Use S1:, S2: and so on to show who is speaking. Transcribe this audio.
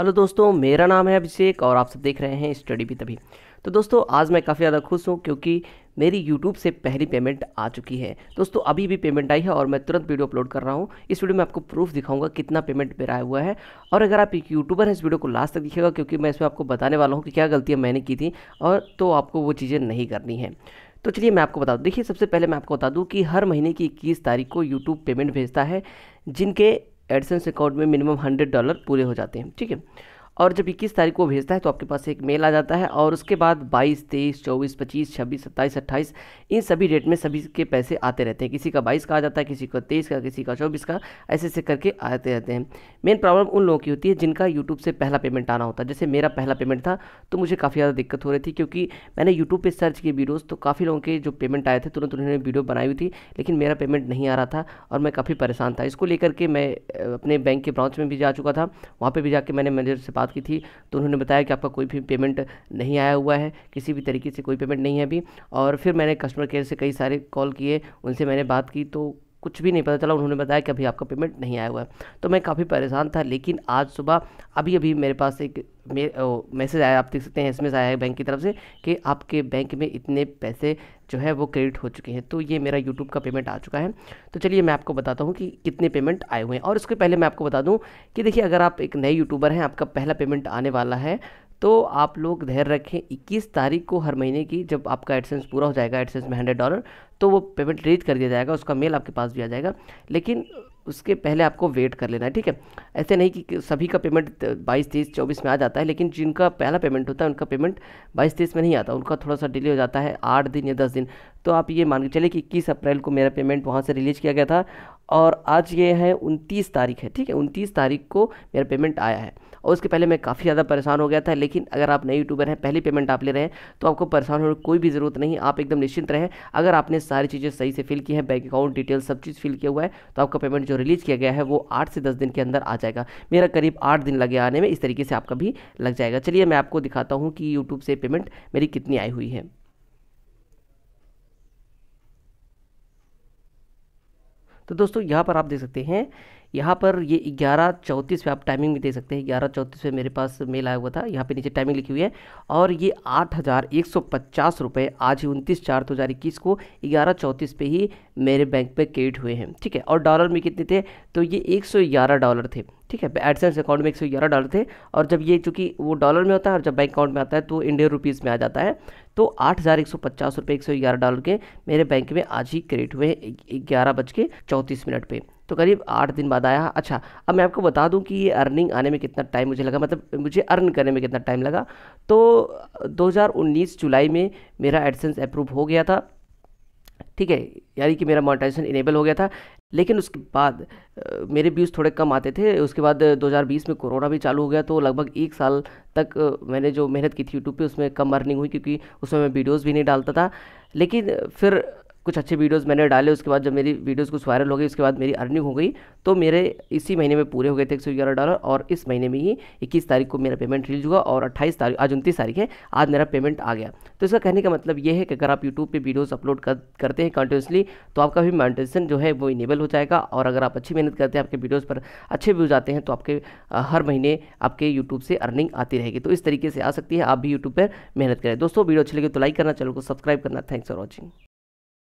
S1: hello दोस्तों मेरा नाम है अभिषेक और आप सब देख रहे हैं स्टडी भी तभी तो दोस्तों आज मैं काफ़ी ज़्यादा खुश हूँ क्योंकि मेरी यूट्यूब से पहली पेमेंट आ चुकी है दोस्तों अभी भी पेमेंट आई है और मैं तुरंत वीडियो अपलोड कर रहा हूँ इस वीडियो में आपको प्रूफ दिखाऊंगा कितना पेमेंट मेरा आया हुआ है और अगर आप एक यूट्यूबर हैं इस वीडियो को लास्ट तक दिखेगा क्योंकि मैं इसमें आपको बताने वाला हूँ कि क्या गलतियाँ मैंने की थी और तो आपको वो चीज़ें नहीं करनी है तो चलिए मैं आपको बता दूँ देखिए सबसे पहले मैं आपको बता दूँ कि हर महीने की इक्कीस तारीख को यूट्यूब पेमेंट भेजता है जिनके एडसेंस अकाउंट में मिनिमम हंड्रेड डॉलर पूरे हो जाते हैं ठीक है और जब इक्कीस तारीख को भेजता है तो आपके पास एक मेल आ जाता है और उसके बाद बाईस तेईस चौबीस पच्चीस छब्बीस सत्ताईस अट्ठाईस इन सभी डेट में सभी के पैसे आते रहते हैं किसी का बाईस का आ जाता है किसी का तेईस का किसी का चौबीस का ऐसे ऐसे करके आते रहते हैं मेन प्रॉब्लम उन लोगों की होती है जिनका यूट्यूब से पहला पेमेंट आना होता है जैसे मेरा पहला पेमेंट था तो मुझे काफ़ी ज़्यादा दिक्कत हो रही थी क्योंकि मैंने यूट्यूब पर सर्च किए वीडियोज़ तो काफ़ी लोगों के जो पेमेंट आए थे तुरंत उन्होंने वीडियो बनाई हुई थी लेकिन मेरा पेमेंट नहीं आ रहा था और मैं काफ़ी परेशान था इसको लेकर के मैं अपने बैंक के ब्रांच में भी जा चुका था वहाँ पर भी जाकर मैंने मैनेजर से बात बात की थी तो उन्होंने बताया कि आपका कोई भी पेमेंट नहीं आया हुआ है किसी भी तरीके से कोई पेमेंट नहीं है अभी और फिर मैंने कस्टमर केयर से कई सारे कॉल किए उनसे मैंने बात की तो कुछ भी नहीं पता चला उन्होंने बताया कि अभी आपका पेमेंट नहीं आया हुआ है तो मैं काफ़ी परेशान था लेकिन आज सुबह अभी अभी मेरे पास एक मैसेज आया आप देख सकते हैं एस आया है बैंक की तरफ से कि आपके बैंक में इतने पैसे जो है वो क्रेडिट हो चुके हैं तो ये मेरा यूट्यूब का पेमेंट आ चुका है तो चलिए मैं आपको बताता हूँ कि कितने पेमेंट आए हुए हैं और उसके पहले मैं आपको बता दूँ कि देखिए अगर आप एक नए यूट्यूबर हैं आपका पहला पेमेंट आने वाला है तो आप लोग धैर्य रखें 21 तारीख को हर महीने की जब आपका एडसेंस पूरा हो जाएगा एडसेंस में हंड्रेड डॉलर तो वो पेमेंट रेज कर दिया जाएगा उसका मेल आपके पास भी आ जाएगा लेकिन उसके पहले आपको वेट कर लेना है ठीक है ऐसे नहीं कि सभी का पेमेंट बाईस तेईस चौबीस में आ जाता है लेकिन जिनका पहला पेमेंट होता है उनका पेमेंट बाईस तेईस में नहीं आता उनका थोड़ा सा डिले हो जाता है आठ दिन या दस दिन तो आप ये मान के चले कि इक्कीस अप्रैल को मेरा पेमेंट वहाँ से रिलीज किया गया था और आज ये है उनतीस तारीख है ठीक है उनतीस तारीख को मेरा पेमेंट आया है और उसके पहले मैं काफ़ी ज़्यादा परेशान हो गया था लेकिन अगर आप नए यूट्यूबर हैं पहली पेमेंट आप ले रहे हैं तो आपको परेशान होने की कोई भी ज़रूरत नहीं आप एकदम निश्चिंत रहें अगर आपने सारी चीज़ें सही से फिल की है बैंक अकाउंट डिटेल सब चीज़ फिल किया हुआ है तो आपका पेमेंट जो रिलीज़ किया गया है वो आठ से दस दिन के अंदर आ जाएगा मेरा करीब आठ दिन लगे आने में इस तरीके से आपका भी लग जाएगा चलिए मैं आपको दिखाता हूँ कि यूट्यूब से पेमेंट मेरी कितनी आई हुई है तो दोस्तों यहाँ पर आप देख सकते हैं यहाँ पर ये ग्यारह चौंतीस पे आप टाइमिंग भी दे सकते हैं ग्यारह चौंतीस पे मेरे पास मेल आया हुआ था यहाँ पे नीचे टाइमिंग लिखी हुई है और ये आठ हज़ार एक सौ पचास रुपये आज ही उनतीस चार दो हज़ार इक्कीस को ग्यारह चौंतीस पे ही मेरे बैंक पे क्रेडिट हुए हैं ठीक है और डॉलर में कितने थे तो ये एक सौ ग्यारह डॉलर थे ठीक है एडसेंस अकाउंट में एक सौ ग्यारह डॉलर थे और जब ये चूँकि वो डॉलर में होता है और जब बैंक अकाउंट में आता है तो इंडियन रुपीज़ में आ जाता है तो आठ हज़ार एक सौ पचास रुपये एक सौ ग्यारह डॉलर के मेरे बैंक में आज ही क्रेडिट हुए हैं ग्यारह बज के चौंतीस मिनट पर तो करीब आठ दिन बाद आया अच्छा अब मैं आपको बता दूं कि ये अर्निंग आने में कितना टाइम मुझे लगा मतलब मुझे अर्न करने में कितना टाइम लगा तो 2019 जुलाई में मेरा एडसेंस अप्रूव हो गया था ठीक है यानी कि मेरा मोनेटाइजेशन इनेबल हो गया था लेकिन उसके बाद मेरे व्यूज़ थोड़े कम आते थे उसके बाद 2020 में कोरोना भी चालू हो गया तो लगभग एक साल तक मैंने जो मेहनत की थी यूट्यूब पे उसमें कम अर्निंग हुई क्योंकि उसमें मैं वीडियोस भी नहीं डालता था लेकिन फिर कुछ अच्छे वीडियोस मैंने डाले उसके बाद जब मेरी वीडियोस कुछ वायरल हो गई उसके बाद मेरी अर्निंग हो गई तो मेरे इसी महीने में पूरे हो गए थे एक सौ ग्यारह डॉलर और इस महीने में ही इक्कीस तारीख को मेरा पेमेंट रिलीज हुआ और अट्ठाईस तारीख आज उनतीस तारीख है आज मेरा पेमेंट आ गया तो इसका कहने का मतलब ये है कि अगर आप यूट्यूब पर वीडियोज़ अपलोड कर, करते हैं कंटिन्यूसली तो आपका भी मोनेटाइजेशन जो है वो इनेबल हो जाएगा और अगर आप अच्छी मेहनत करते हैं आपके वीडियोज़ पर अच्छे व्यूज आते हैं तो आपके हर महीने आपके यूट्यूब से अर्निंग आती रहेगी तो इस तरीके से आ सकती है आप भी यूट्यूब पर मेहनत करें दोस्तों वीडियो अच्छी लगे तो लाइक करना चैनल को सब्सक्राइब करना थैंक्स फॉर वॉचिंग